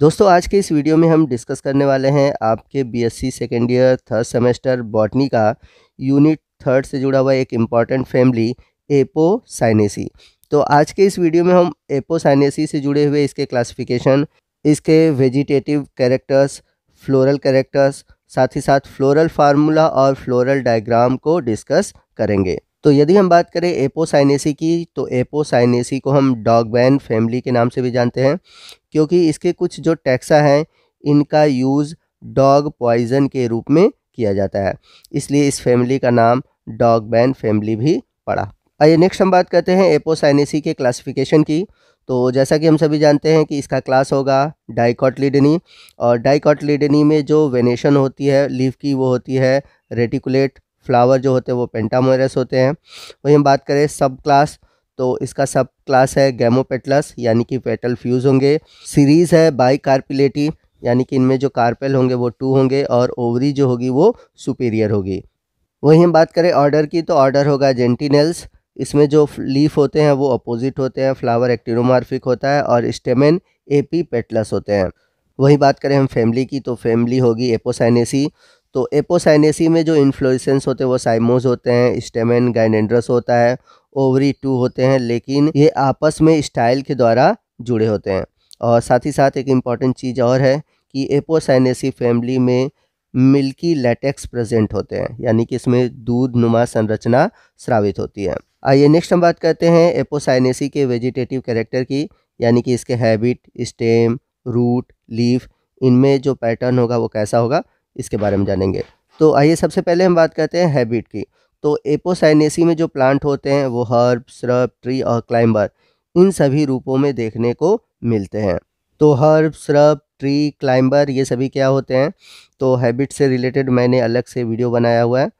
दोस्तों आज के इस वीडियो में हम डिस्कस करने वाले हैं आपके BSc second year third semester botany का यूनिट थर्ड से जुड़ा हुआ एक इम्पॉर्टेंट फैमिली एपो साइनेसी तो आज के इस वीडियो में हम एपो साइनेसी से जुड़े हुए इसके क्लासिफिकेशन इसके वेजिटेटिव कैरेक्टर्स फ्लोरल कैरेक्टर्स साथ ही साथ फ्लोरल फार्मूला और फ्लोरल डायग्राम को डिस्कस करेंगे तो यदि हम बात करें एपोसाइनेसी की तो एपोसाइनेसी को हम डॉग बैन फैमिली के नाम से भी जानते हैं क्योंकि इसके कुछ जो टैक्सा हैं इनका यूज़ डॉग पॉइजन के रूप में किया जाता है इसलिए इस फैमिली का नाम डॉग बैन फैमिली भी पड़ा आइए नेक्स्ट हम बात करते हैं एपोसाइनेसी के क्लासिफिकेशन की तो जैसा कि हम सभी जानते हैं कि इसका क्लास होगा डाइकॉटलीडनी और डाइकॉटलीडनी में जो वेनेशन होती है लीव की वो होती है रेटिकुलेट फ्लावर जो होते हैं वो पेंटामोरस होते हैं वही हम बात करें सब क्लास तो इसका सब क्लास है गैमोपेटलस यानी कि पेटल फ्यूज होंगे सीरीज़ है बाई कार्पिलेटी यानी कि इनमें जो कार्पेल होंगे वो टू होंगे और ओवरी जो होगी वो सुपीरियर होगी वहीं हम बात करें ऑर्डर की तो ऑर्डर होगा जेंटीनेल्स इसमें जो लीफ होते हैं वो अपोजिट होते हैं फ्लावर एक्टिनोमार्फिक होता है और स्टेमेन एपी पेटलस होते हैं वहीं बात करें हम फैमिली की तो फैमिली होगी एपोसाइनेसी तो एपोसाइनेसी में जो इन्फ्लोसेंस होते हैं वो साइमोज होते हैं स्टेमेन गाइनेंड्रस होता है ओवरी टू होते हैं लेकिन ये आपस में स्टाइल के द्वारा जुड़े होते हैं और साथ ही साथ एक इम्पॉर्टेंट चीज़ और है कि एपोसाइनेसी फैमिली में मिल्की लेटेक्स प्रेजेंट होते हैं यानी कि इसमें दूध नुमा संरचना स्रावित होती है आइए नेक्स्ट हम बात करते हैं एपोसाइनेसी के वेजिटेटिव कैरेक्टर की यानी कि इसके हैबिट स्टेम रूट लीफ इनमें जो पैटर्न होगा वो कैसा होगा इसके बारे में जानेंगे तो आइए सबसे पहले हम बात करते हैं हैबिट की तो एपोसाइनेसी में जो प्लांट होते हैं वो हर्ब श्रब ट्री और क्लाइंबर इन सभी रूपों में देखने को मिलते हैं तो हर्ब श्रब ट्री क्लाइंबर ये सभी क्या होते हैं तो हैबिट से रिलेटेड मैंने अलग से वीडियो बनाया हुआ है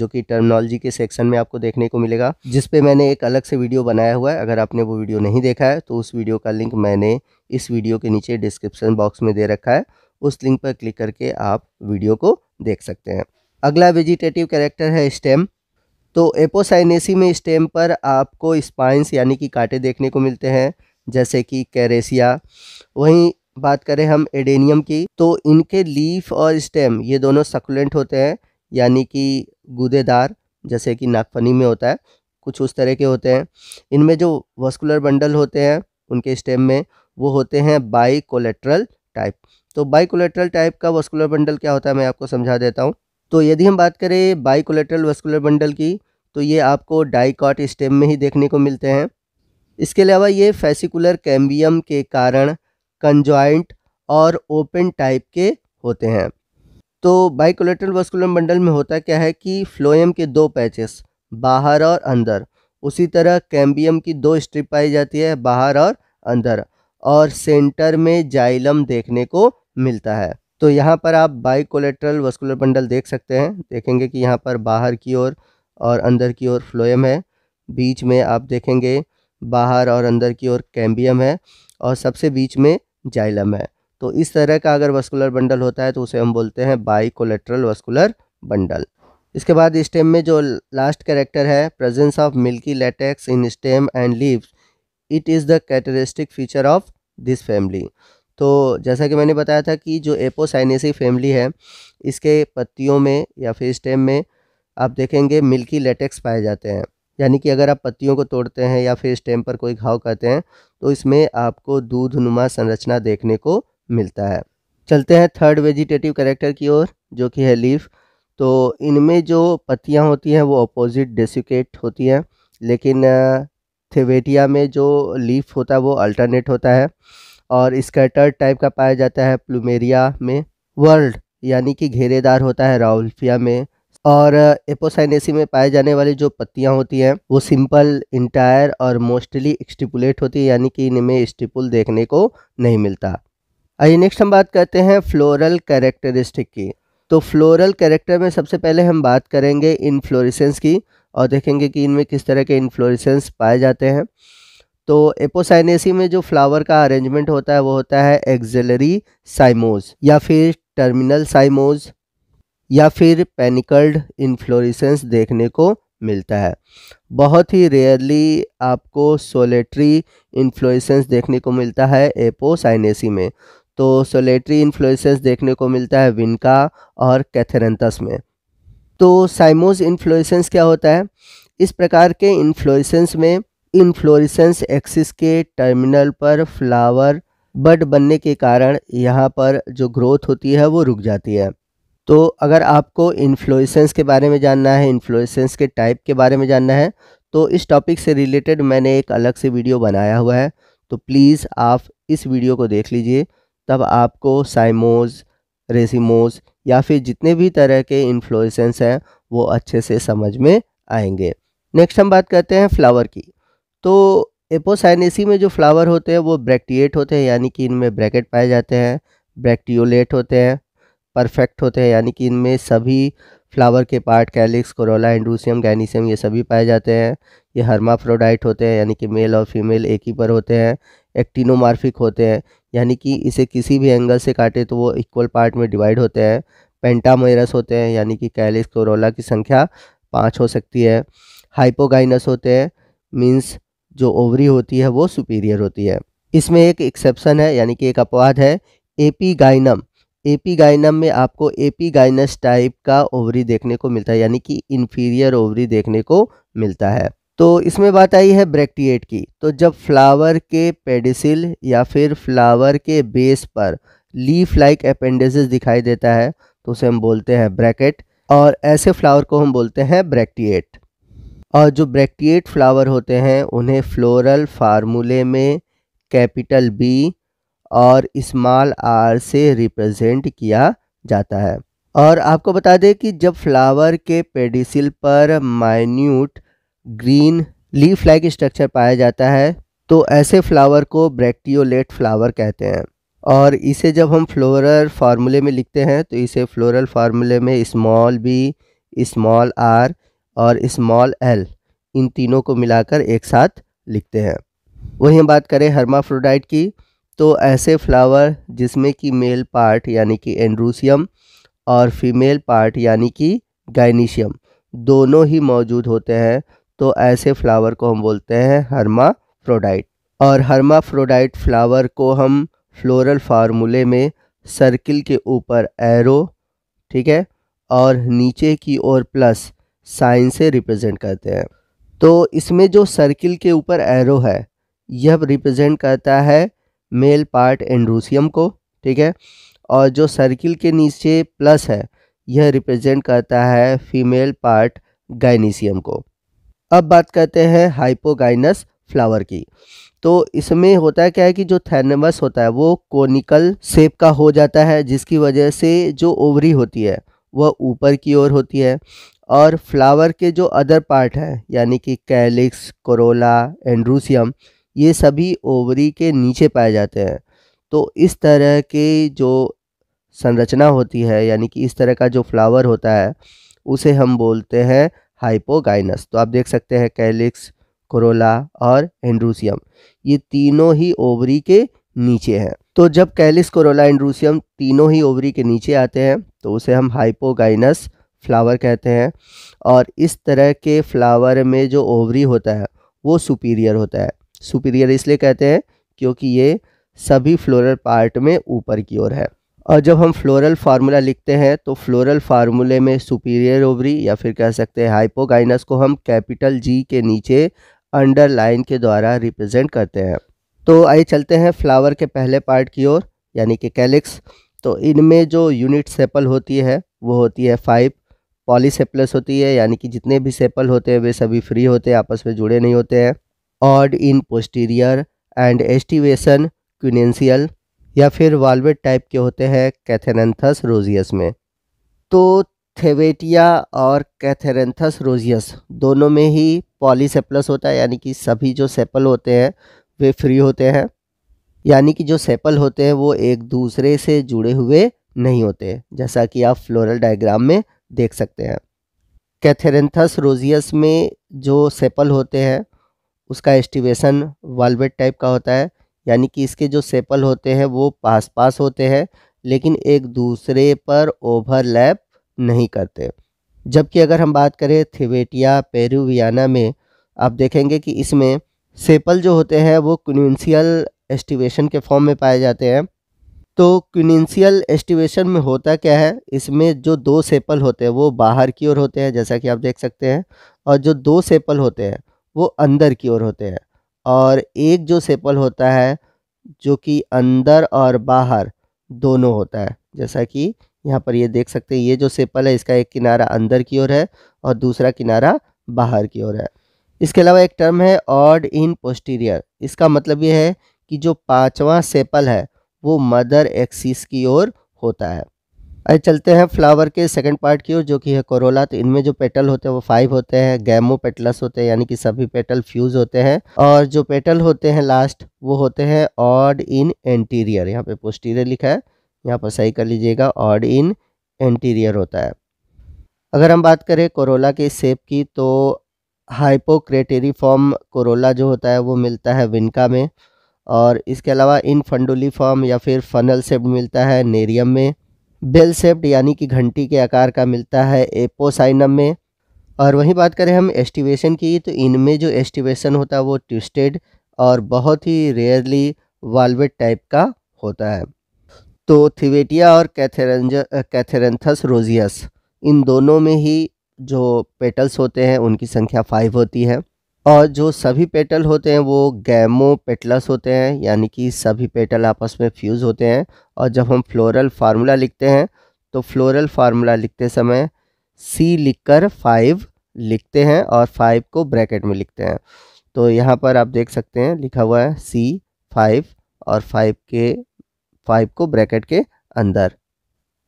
जो कि टर्मिनोलॉजी के सेक्शन में आपको देखने को मिलेगा जिस पे मैंने एक अलग से वीडियो बनाया हुआ है अगर आपने वो वीडियो नहीं देखा है तो उस वीडियो का लिंक मैंने इस वीडियो के नीचे डिस्क्रिप्शन बॉक्स में दे रखा है उस लिंक पर क्लिक करके आप वीडियो को देख सकते हैं अगला वेजिटेटिव कैरेक्टर है स्टेम तो एपोसाइनेसी में स्टेम पर आपको स्पाइंस यानी कि कांटे देखने को मिलते हैं जैसे कि कैरेसिया वहीं बात करें हम एडेनियम की तो इनके लीफ और स्टेम ये दोनों सकुलेंट होते हैं यानी कि गुदेदार जैसे कि नागफनी में होता है कुछ उस तरह के होते हैं इनमें जो वस्कुलर बंडल होते हैं उनके स्टेम में वो होते हैं बाई कोलेट्रल टाइप तो बाई कोलेट्रल टाइप का वस्कुलर बंडल क्या होता है मैं आपको समझा देता हूँ तो यदि हम बात करें बाइकोलेट्रल वस्कुलर बंडल की तो ये आपको डाइकॉट स्टेम में ही देखने को मिलते हैं इसके अलावा ये फेसिकुलर कैम्बियम के कारण कंजॉइंट और ओपन टाइप के होते हैं तो बाइकोलेट्रल वस्कुलर बंडल में होता क्या है कि फ्लोएम के दो पैचेस बाहर और अंदर उसी तरह कैम्बियम की दो स्ट्रिप पाई जाती है बाहर और अंदर और सेंटर में जाइलम देखने को मिलता है तो यहाँ पर आप बाई कोलेट्रल वस्कुलर बंडल देख सकते हैं देखेंगे कि यहाँ पर बाहर की ओर और, और अंदर की ओर फ्लोएम है बीच में आप देखेंगे बाहर और अंदर की ओर कैम्बियम है और सबसे बीच में जाइलम है तो इस तरह का अगर वस्कुलर बंडल होता है तो उसे हम बोलते हैं बाई कोलेट्रल वस्कुलर बंडल इसके बाद स्टेम में जो लास्ट कैरेक्टर है presence of milky latex in stem and leaves it is the characteristic feature of this family तो जैसा कि मैंने बताया था कि जो एपोसाइनेसी फैमिली है इसके पत्तियों में या फिर स्टेम में आप देखेंगे मिल्की लेटेक्स पाए जाते हैं यानी कि अगर आप पत्तियों को तोड़ते हैं या फिर स्टेम पर कोई घाव करते हैं तो इसमें आपको दूध नुमा संरचना देखने को मिलता है चलते हैं थर्ड वेजिटेटिव करेक्टर की ओर जो कि है लीफ तो इनमें जो पत्तियाँ होती हैं वो अपोजिट डेसिकेट होती हैं लेकिन थेवेटिया में जो लीफ होता है वो अल्टरनेट होता है और स्कैटर्ड टाइप का पाया जाता है प्लूमेरिया में वर्ल्ड यानी कि घेरेदार होता है राउल्फिया में और एपोसाइनेसी में पाए जाने वाली जो पत्तियां होती हैं वो सिंपल इंटायर और मोस्टली स्टिपुलेट होती है यानी कि इनमें स्टिपुल देखने को नहीं मिलता आइए नेक्स्ट हम बात करते हैं फ्लोरल कैरेक्टरिस्टिक की तो फ्लोरल कैरेक्टर में सबसे पहले हम बात करेंगे इन्फ्लोरिसेंस की और देखेंगे कि इनमें किस तरह के इन्फ्लोरिसेंस पाए जाते हैं तो एपोसाइनेसी में जो फ्लावर का अरेंजमेंट होता है वो होता है एक्जेलरी साइमोज या फिर टर्मिनल साइमोज या फिर पेनिकल्ड इन्फ्लोरिसेंस देखने को मिलता है बहुत ही रेयरली आपको सोलेट्री इन्फ्लोरिसेंस देखने को मिलता है एपोसाइनेसी में तो सोलेट्री इन्फ्लोरिसेंस देखने को मिलता है विनका और कैथेरेंथस में तो साइमोज इन्फ्लोरिसेंस क्या होता है इस प्रकार के इन्फ्लोरिसेंस में इन्फ्लोरिसेंस एक्सिस के टर्मिनल पर फ्लावर बड बनने के कारण यहाँ पर जो ग्रोथ होती है वो रुक जाती है तो अगर आपको इन्फ्लोरिसेंस के बारे में जानना है इन्फ्लोरिसेंस के टाइप के बारे में जानना है तो इस टॉपिक से रिलेटेड मैंने एक अलग से वीडियो बनाया हुआ है तो प्लीज़ आप इस वीडियो को देख लीजिए तब आपको साइमोज रेसिमोज या फिर जितने भी तरह के इन्फ्लोरिसेंस हैं वो अच्छे से समझ में आएंगे नेक्स्ट हम बात करते हैं फ्लावर की तो एपोसाइनेसी में जो फ्लावर होते हैं वो ब्रैक्टिएट होते हैं यानी कि इनमें ब्रैकेट पाए जाते हैं ब्रैक्टियोलेट होते हैं परफेक्ट होते हैं यानी कि इनमें सभी फ्लावर के part calyx corolla androecium gynoecium ये सभी पाए जाते हैं ये हर्माफ्रोडाइट होते हैं यानी कि मेल और फीमेल एक ही पर होते हैं एक्टिनोमार्फिक होते हैं यानी कि इसे किसी भी एंगल से काटे तो वो इक्वल पार्ट में डिवाइड होते हैं पेंटामोरस होते हैं यानी कि कैलिक्स कोरोला की संख्या पाँच हो सकती है हाइपोगाइनस होते हैं मीन्स जो ओवरी होती है वो सुपीरियर होती है इसमें एक एक्सेप्शन है यानी कि एक अपवाद है एपी गाइनम एपी गाइनम में आपको एपी गाइनस टाइप का ओवरी देखने को मिलता है यानी कि इन्फीरियर ओवरी देखने को मिलता है तो इसमें बात आई है ब्रैक्टिएट की तो जब फ्लावर के पेडिसिल या फिर फ्लावर के बेस पर लीफ लाइक अपेंडिस दिखाई देता है तो उसे हम बोलते हैं ब्रैकेट और ऐसे फ्लावर को हम बोलते हैं ब्रैक्टिएट और जो ब्रैक्टिएट फ्लावर होते हैं उन्हें फ्लोरल फार्मूले में कैपिटल बी और इस्माल आर से रिप्रेजेंट किया जाता है और आपको बता दें कि जब फ्लावर के पेडिसिल पर minute green leaf like structure पाया जाता है तो ऐसे फ्लावर को ब्रैक्टियोलेट फ्लावर कहते हैं और इसे जब हम फ्लोरल फार्मूले में लिखते हैं तो इसे फ्लोरल फार्मूले में स्मॉल बी इस्मॉल आर और स्मॉल एल इन तीनों को मिलाकर एक साथ लिखते हैं वहीं हम बात करें हर्माफ्रोडाइट की तो ऐसे फ्लावर जिसमें कि मेल पार्ट यानी कि एंड्रूसियम और फीमेल पार्ट यानी कि गाइनीशियम दोनों ही मौजूद होते हैं तो ऐसे फ्लावर को हम बोलते हैं हर्माफ्रोडाइट और हर्माफ्रोडाइट फ्लावर को हम फ्लोरल फार्मूले में सर्किल के ऊपर एरो ठीक है और नीचे की ओर प्लस साइन से रिप्रेजेंट करते हैं तो इसमें जो सर्किल के ऊपर एरो है यह रिप्रेजेंट करता है मेल पार्ट एंड्रूसियम को ठीक है और जो सर्किल के नीचे प्लस है यह रिप्रेजेंट करता है फीमेल पार्ट गाइनीसियम को अब बात करते हैं हाइपोगाइनस फ्लावर की तो इसमें होता है क्या है कि जो थैनमस होता है वो कोनिकल सेप का हो जाता है जिसकी वजह से जो ओवरी होती है वह ऊपर की ओर होती है और फ्लावर के जो अदर पार्ट हैं यानी कि कैलिक्स कोरोला एंड्रूसियम ये सभी ओवरी के नीचे पाए जाते हैं तो इस तरह के जो संरचना होती है यानी कि इस तरह का जो फ्लावर होता है उसे हम बोलते हैं हाइपोगाइनस तो आप देख सकते हैं कैलिक्स कोरोला और एंड्रूसियम ये तीनों ही ओवरी के नीचे हैं तो जब कैलिस कोरोला एंड्रूसियम तीनों ही ओवरी के नीचे आते हैं तो उसे हम हाइपोगाइनस फ्लावर कहते हैं और इस तरह के फ्लावर में जो ओवरी होता है वो सुपीरियर होता है सुपीरियर इसलिए कहते हैं क्योंकि ये सभी फ्लोरल पार्ट में ऊपर की ओर है और जब हम फ्लोरल फार्मूला लिखते हैं तो फ्लोरल फार्मूले में सुपीरियर ओवरी या फिर कह सकते हैं हाइपोगाइनस को हम कैपिटल जी के नीचे अंडरलाइन के द्वारा रिप्रेजेंट करते हैं तो आइए चलते हैं फ्लावर के पहले पार्ट की ओर यानी कि कैलिक्स तो इनमें जो यूनिट सेपल होती है वो होती है फाइव पॉलीसेप्लस होती है यानी कि जितने भी सेपल होते हैं वे सभी फ्री होते हैं आपस में जुड़े नहीं होते हैं odd in posterior and aestivation quincuncial या फिर वाल्वेट टाइप के होते हैं कैथेरेंथस रोजियस में तो थेवेटिया और कैथेरेंथस रोजियस दोनों में ही सेप्लस होता है यानी कि सभी जो सेपल होते हैं वे फ्री होते हैं यानी कि जो सेपल होते हैं वो एक दूसरे से जुड़े हुए नहीं होते जैसा कि आप फ्लोरल डायग्राम में देख सकते हैं कैथेरेंथस रोजियस में जो सेपल होते हैं उसका एस्टिवेशन वालवेट टाइप का होता है यानी कि इसके जो सेपल होते हैं वो पास पास होते हैं लेकिन एक दूसरे पर ओवरलैप नहीं करते जबकि अगर हम बात करें थिवेटिया पेरुवियाना में आप देखेंगे कि इसमें सेपल जो होते हैं वो क्यूनसियल एस्टिवेशन के फॉर्म में पाए जाते हैं तो क्विनेंशियल एस्टिवेशन में होता क्या है इसमें जो दो सेपल होते हैं वो बाहर की ओर होते हैं जैसा कि आप देख सकते हैं और जो दो सेपल होते हैं वो अंदर की ओर होते हैं और एक जो सेपल होता है जो कि अंदर और बाहर दोनों होता है जैसा कि यहाँ पर ये देख सकते हैं ये जो सेपल है इसका एक किनारा अंदर की ओर है और दूसरा किनारा बाहर की ओर है इसके अलावा एक टर्म है ऑड इन पोस्टीरियर इसका मतलब ये है कि जो पांचवा सेपल है वो मदर एक्सिस की ओर होता है अरे चलते हैं फ्लावर के सेकंड पार्ट की ओर जो कि है कोरोला तो इनमें जो पेटल होते हैं वो फाइव होते हैं गैमो पेटलस होते हैं यानी कि सभी पेटल फ्यूज होते हैं और जो पेटल होते हैं लास्ट वो होते हैं ऑड इन एंटीरियर यहाँ पे पोस्टीरियर लिखा है यहाँ पर सही कर लीजिएगा ऑड इन एंटीरियर होता है अगर हम बात करें कोरोला के सेप की तो हाइपोक्रेटेरी फॉर्म कोरोला जो होता है वो मिलता है विनका में और इसके अलावा इन फंडोली फॉर्म या फिर फनल सेप्ट मिलता है नेरियम में बेल सेप्ट यानी कि घंटी के आकार का मिलता है एपोसाइनम में और वहीं बात करें हम एस्टिवेशन की तो इनमें जो एस्टिवेशन होता है वो ट्विस्टेड और बहुत ही रेयरली वाल्वेट टाइप का होता है तो थिवेटिया और कैथेरेंज कैथेरेंथस रोजियस इन दोनों में ही जो पेटल्स होते हैं उनकी संख्या फाइव होती है और जो सभी पेटल होते हैं वो गैमो पेटलस होते हैं यानी कि सभी पेटल आपस में फ्यूज़ होते हैं और जब हम फ्लोरल फार्मूला लिखते हैं तो फ्लोरल फार्मूला लिखते समय सी लिखकर फाइव लिखते हैं और फाइव को ब्रैकेट में लिखते हैं तो यहाँ पर आप देख सकते हैं लिखा हुआ है सी फाइव और फाइव के फाइव को ब्रैकेट के अंदर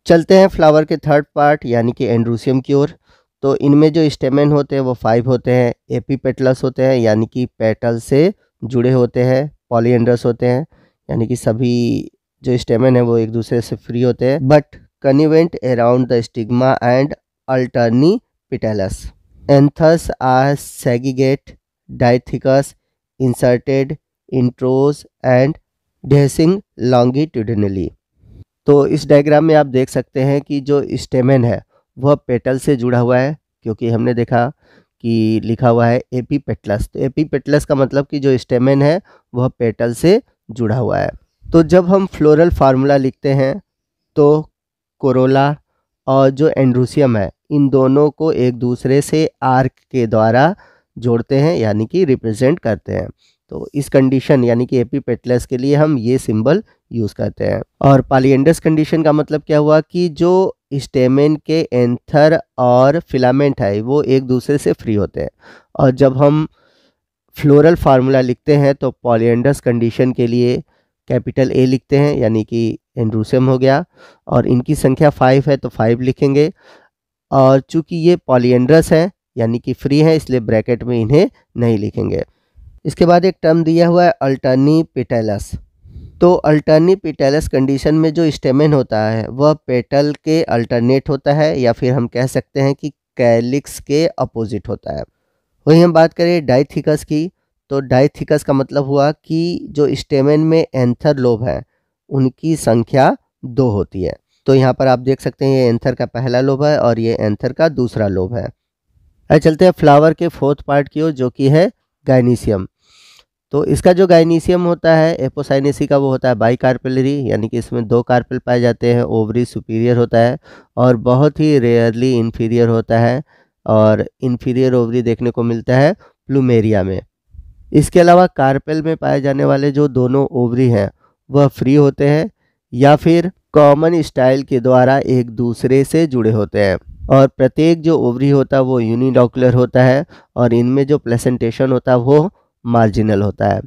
चलते हैं फ्लावर के थर्ड पार्ट यानी कि एंड्रूसियम की ओर तो इनमें जो स्टेमेन होते हैं वो फाइव होते हैं एपी पेटल्स होते हैं यानी कि पेटल से जुड़े होते हैं पॉलीएंड्रस होते हैं यानी कि सभी जो स्टेमेन है वो एक दूसरे से फ्री होते हैं but connivent around the stigma and alternipetalous anthers are sagittate dithecous inserted introrse and dehiscing longitudinally तो इस डायग्राम में आप देख सकते हैं कि जो स्टेमेन है वह पेटल से जुड़ा हुआ है क्योंकि हमने देखा कि लिखा हुआ है एपी पेटलस तो एपी पेटलस का मतलब कि जो स्टेमेन है वह पेटल से जुड़ा हुआ है तो जब हम फ्लोरल फार्मूला लिखते हैं तो कोरोला और जो एंड्रूसियम है इन दोनों को एक दूसरे से आर्क के द्वारा जोड़ते हैं यानी कि रिप्रेजेंट करते हैं तो इस कंडीशन यानी कि एपी पेटलस के लिए हम ये सिंबल यूज़ करते हैं और पालियंडस कंडीशन का मतलब क्या हुआ कि जो स्टेमेन के एंथर और फिलामेंट है वो एक दूसरे से फ्री होते हैं और जब हम फ्लोरल फार्मूला लिखते हैं तो पॉलियंडस कंडीशन के लिए कैपिटल ए लिखते हैं यानी कि एंड्रूसियम हो गया और इनकी संख्या फाइव है तो फाइव लिखेंगे और चूंकि ये पॉलियड्रस हैं यानी कि फ्री हैं इसलिए ब्रैकेट में इन्हें नहीं लिखेंगे इसके बाद एक टर्म दिया हुआ है अल्टर्नी पिटेलस तो अल्टरनी पिटेलस कंडीशन में जो स्टेमिन होता है वह पेटल के अल्टरनेट होता है या फिर हम कह सकते हैं कि कैलिक्स के अपोजिट होता है वही हम बात करें डाइथिकस की तो डाइथिकस का मतलब हुआ कि जो स्टेमिन में एंथर लोब है उनकी संख्या दो होती है तो यहाँ पर आप देख सकते हैं ये एंथर का पहला लोभ है और ये एंथर का दूसरा लोभ है अरे चलते हैं फ्लावर के फोर्थ पार्ट की ओर जो कि है गाइनीशियम तो इसका जो गाइनीशियम होता है एपोसाइनेसी का वो होता है बाई कार्पेलरी यानी कि इसमें दो कार्पेल पाए जाते हैं ओवरी सुपीरियर होता है और बहुत ही रेयरली इन्फीरियर होता है और इन्फीरियर ओवरी देखने को मिलता है प्लूमेरिया में इसके अलावा कार्पेल में पाए जाने वाले जो दोनों ओवरी हैं वह फ्री होते हैं या फिर कॉमन स्टाइल के द्वारा एक दूसरे से जुड़े होते हैं और प्रत्येक जो ओवरी होता है वो यूनिडोकुलर होता है और इनमें जो प्लेसेंटेशन होता है वो मार्जिनल होता है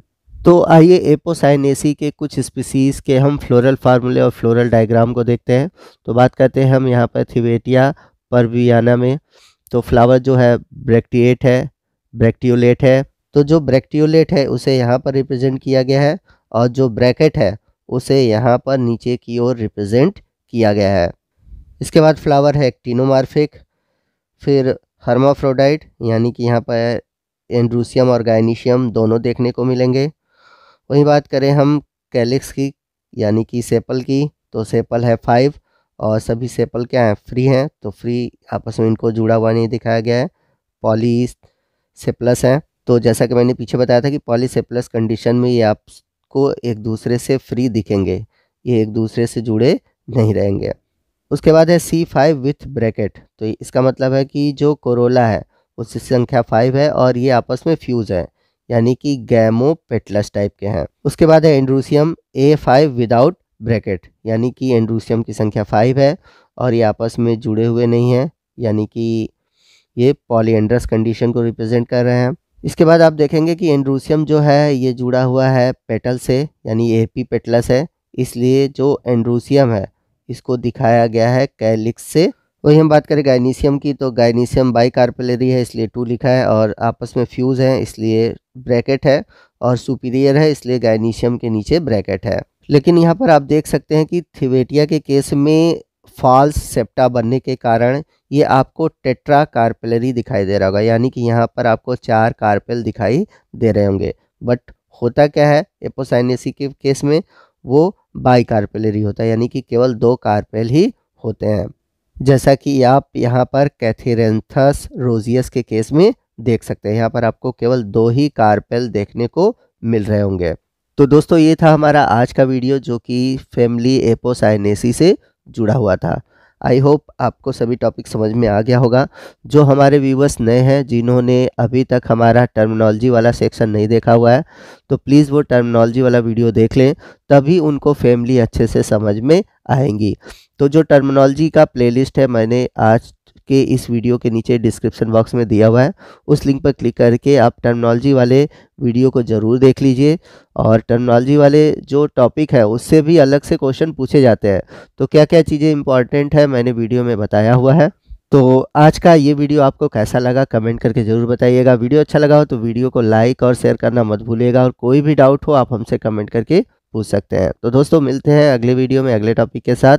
तो आइए एपोसाइनेसी के कुछ स्पीसीज़ के हम फ्लोरल फार्मूले और फ्लोरल डायग्राम को देखते हैं तो बात करते हैं हम यहाँ पर थिवेटिया परवियाना में तो फ्लावर जो है ब्रैक्टिएट है ब्रैक्टिट है तो जो ब्रैक्टिट है उसे यहाँ पर रिप्रेजेंट किया गया है और जो ब्रैकेट है उसे यहाँ पर नीचे की ओर रिप्रेजेंट किया गया है इसके बाद फ्लावर है एक्टिनोमार्फिक फिर हर्माफ्रोडाइट यानी कि यहाँ पर एंड्रूसियम और गाइनीशियम दोनों देखने को मिलेंगे वहीं बात करें हम कैलिक्स की यानी कि सेपल की तो सेपल है फाइव और सभी सेपल क्या हैं फ्री हैं तो फ्री आपस में इनको जुड़ा हुआ नहीं दिखाया गया है पॉली सेप्लस हैं तो जैसा कि मैंने पीछे बताया था कि पॉली सेप्लस कंडीशन में ये आपको एक दूसरे से फ्री दिखेंगे ये एक दूसरे से जुड़े नहीं रहेंगे उसके बाद है सी फाइव विथ ब्रैकेट तो इसका मतलब है कि जो कोरोला है उसकी संख्या फाइव है और ये आपस में फ्यूज़ है यानी कि गैमो पेटलस टाइप के हैं उसके बाद है androecium A five without bracket यानी कि एंड्रूसियम की संख्या फाइव है और ये आपस में जुड़े हुए नहीं हैं यानी कि ये पॉलीएंड्रस कंडीशन को रिप्रेजेंट कर रहे हैं इसके बाद आप देखेंगे कि एंड्रूसियम जो है ये जुड़ा हुआ है पेटल से यानी ए पी पेटलस है इसलिए जो एंड्रूसियम है इसको दिखाया गया है कैलिक्स से वही हम बात करें गाइनीशियम की तो गाइनीशियम बाई कार्पेलरी है इसलिए टू लिखा है और आपस में फ्यूज़ है इसलिए ब्रैकेट है और सुपीरियर है इसलिए गाइनीशियम के नीचे ब्रैकेट है लेकिन यहाँ पर आप देख सकते हैं कि थिवेटिया के केस में फॉल्स सेप्टा बनने के कारण ये आपको टेट्रा कार्पेलरी दिखाई दे रहा होगा यानी कि यहाँ पर आपको चार कार्पेल दिखाई दे रहे होंगे बट होता क्या है एपोसाइनेसी के केस में वो बाई होता है यानी कि केवल दो कार्पेल ही होते हैं जैसा कि आप यहाँ पर कैथेरेंथस रोजियस के केस में देख सकते हैं यहाँ पर आपको केवल दो ही कार्पेल देखने को मिल रहे होंगे तो दोस्तों ये था हमारा आज का वीडियो जो कि फैमिली एपोसाइनेसी से जुड़ा हुआ था आई होप आपको सभी टॉपिक समझ में आ गया होगा जो हमारे व्यूवर्स नए हैं जिन्होंने अभी तक हमारा टर्मिनोलॉजी वाला सेक्शन नहीं देखा हुआ है तो प्लीज़ वो टर्मिनोलॉजी वाला वीडियो देख लें तभी उनको फैमिली अच्छे से समझ में आएंगी तो जो टर्मिनोलॉजी का प्लेलिस्ट है मैंने आज के इस वीडियो के नीचे डिस्क्रिप्शन बॉक्स में दिया हुआ है उस लिंक पर क्लिक करके आप टर्मिनोलॉजी वाले वीडियो को ज़रूर देख लीजिए और टर्मिनोलॉजी वाले जो टॉपिक है उससे भी अलग से क्वेश्चन पूछे जाते हैं तो क्या क्या चीज़ें इंपॉर्टेंट है मैंने वीडियो में बताया हुआ है तो आज का ये वीडियो आपको कैसा लगा कमेंट करके ज़रूर बताइएगा वीडियो अच्छा लगा हो तो वीडियो को लाइक और शेयर करना मत भूलिएगा और कोई भी डाउट हो आप हमसे कमेंट करके पूछ सकते हैं तो दोस्तों मिलते हैं अगले वीडियो में अगले टॉपिक के साथ